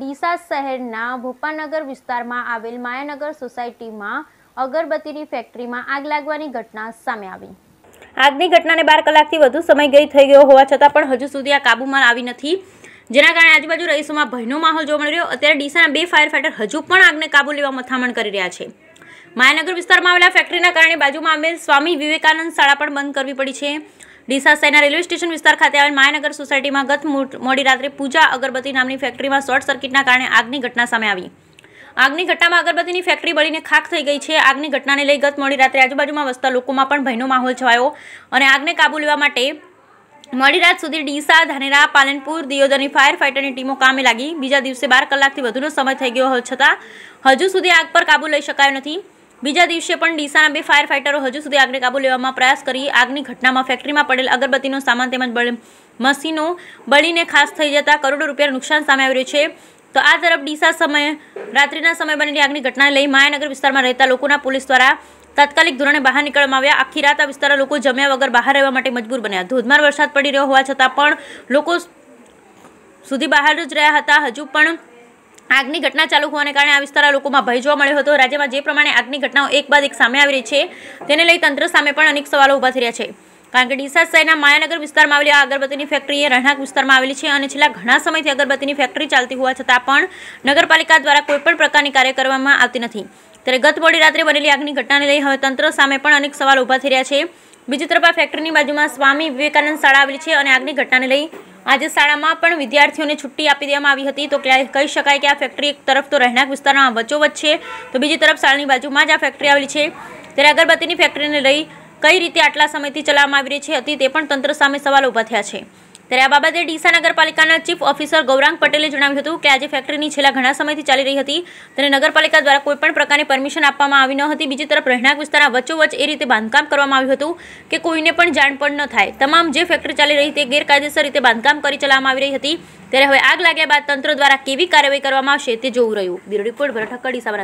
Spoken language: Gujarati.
ડીસા શહેરના ભોપાનગર વિસ્તારમાં આવેલ માયાનગર સોસાયટીમાં અગરબત્તીની ફેક્ટરીમાં આગ લાગવાની ઘટના સામે આવી આગની ઘટનાને બાર કલાકથી વધુ સમય ગઈ થઈ ગયો હોવા છતાં પણ હજુ સુધી આ કાબૂમાં આવી નથી જેના કારણે આજુબાજુ રહીશોમાં ભયનો માહોલ જોવા મળી રહ્યો અત્યારે ડીસાના બે ફાયર ફાઈટર હજુ પણ આગને કાબૂ લેવા મથામણ કરી રહ્યા છે માયાનગર વિસ્તારમાં આવેલા ફેક્ટરીના કારણે બાજુમાં આવેલ સ્વામી વિવેકાનંદ શાળા પણ બંધ કરવી પડી છે ડીસા શહેરના રેલવે સ્ટેશન વિસ્તાર ખાતે આવેલ માયાનગર સોસાયટીમાં ગત મોડી રાત્રે પૂજા અગરબત્તી નામની ફેક્ટરીમાં શોર્ટ સર્કિટના કારણે આગની ઘટના સામે આવી આગની ઘટનામાં અગરબત્તીની ફેક્ટરી બળીને ખાખ થઈ ગઈ છે આગની ઘટનાને લઈ ગત મોડી રાત્રે આજુબાજુમાં વસતા લોકોમાં પણ ભયનો માહોલ છવાયો અને આગને કાબુ લેવા માટે મોડી રાત સુધી ડીસા ધાનેરા પાલનપુર દિયોદરની ફાયર ફાઇટરની ટીમો કામે લાગી બીજા દિવસે બાર કલાકથી વધુનો સમય થઈ ગયો છતાં હજુ સુધી આગ પર કાબુ લઈ શકાયો નથી બીજા દિવસે પણ ડીસાના બે ફાયર ફાઇટરો હજુ સુધી આગને કાબુ લેવામાં પ્રયાસ કરી આગની ઘટનામાં ફેક્ટરીમાં પડેલ અગરબત્તીનો સામાન તેમજ મશીનો બળીને ખાસ થઈ જતાં કરોડો રૂપિયાનું નુકસાન સામે આવ્યું છે તો આ તરફ ડીસા સમયે રાત્રિના સમય બનેલી આગની ઘટનાને લઈ માયાનગર વિસ્તારમાં રહેતા લોકોના પોલીસ દ્વારા તાત્કાલિક ધોરણે બહાર નીકળવામાં આવ્યા આખી રાત આ વિસ્તારના લોકો જમ્યા વગર બહાર રહેવા માટે મજબૂર બન્યા ધોધમાર વરસાદ પડી રહ્યો હોવા છતાં પણ લોકો સુધી બહાર જ રહ્યા હતા હજુ પણ આગની ઘટના ચાલુ હોવાને કારણે આ વિસ્તારના લોકોમાં ભય જોવા મળ્યો હતો રાજ્યમાં જે પ્રમાણે આગની ઘટનાઓ એક બાદ એક સામે આવી રહી છે તેને લઈ તંત્ર સામે પણ અનેક સવાલો ઊભા થઈ રહ્યા છે કારણ કે ડીસા શહેરના માયાનગર વિસ્તારમાં આવેલી આ અગરબત્તીની ફેક્ટરી એ રહેણાંક વિસ્તારમાં આવેલી છે અને છેલ્લા ઘણા સમયથી અગરબત્તીની ફેક્ટરી ચાલતી હોવા છતાં પણ નગરપાલિકા દ્વારા કોઈપણ પ્રકારની કાર્ય કરવામાં આવતી નથી ત્યારે ગત મોડી રાત્રે બનેલી આગની ઘટનાને લઈ હવે તંત્ર સામે પણ અનેક સવાલો ઊભા થઈ રહ્યા છે બીજી તરફ આ ફેક્ટરીની બાજુમાં સ્વામી વિવેકાનંદ શાળા આવેલી છે અને આગની ઘટનાને લઈ આજે શાળામાં પણ વિદ્યાર્થીઓને છુટ્ટી આપી દેવામાં આવી હતી તો કહી શકાય કે આ ફેક્ટરી એક તરફ તો રહેણાંક વિસ્તારમાં વચ્ચોવચ્ચ છે તો બીજી તરફ શાળાની બાજુમાં જ આ ફેક્ટરી આવેલી છે ત્યારે અગરબત્તીની ફેક્ટરીને લઈ કઈ રીતે આટલા સમયથી ચલાવવામાં આવી રહી છે હતી તે પણ તંત્ર સામે સવાલ ઉભા થયા છે ત્યારે આ બાબતે ડીસા નગરપાલિકાના ચીફ ઓફિસર ગૌરાંગ પટેલે જણાવ્યું હતું કે આજે ફેક્ટરીની છેલ્લા ઘણા સમયથી ચાલી રહી હતી તેને નગરપાલિકા દ્વારા કોઈપણ પ્રકારની પરમિશન આપવામાં આવી ન હતી બીજી તરફ રહેણાંક વિસ્તારના વચ્ચોવચ્ચ એ રીતે બાંધકામ કરવામાં આવ્યું હતું કે કોઈને પણ જાણ પણ ન થાય તમામ જે ફેક્ટરી ચાલી રહી તે ગેરકાયદેસર રીતે બાંધકામ કરી ચલાવવામાં આવી રહી હતી ત્યારે હવે આગ લાગ્યા બાદ તંત્ર દ્વારા કેવી કાર્યવાહી કરવામાં આવશે તે જોવું રહ્યું બ્યુરો રિપોર્ટ ભરઠક્કર ડીસા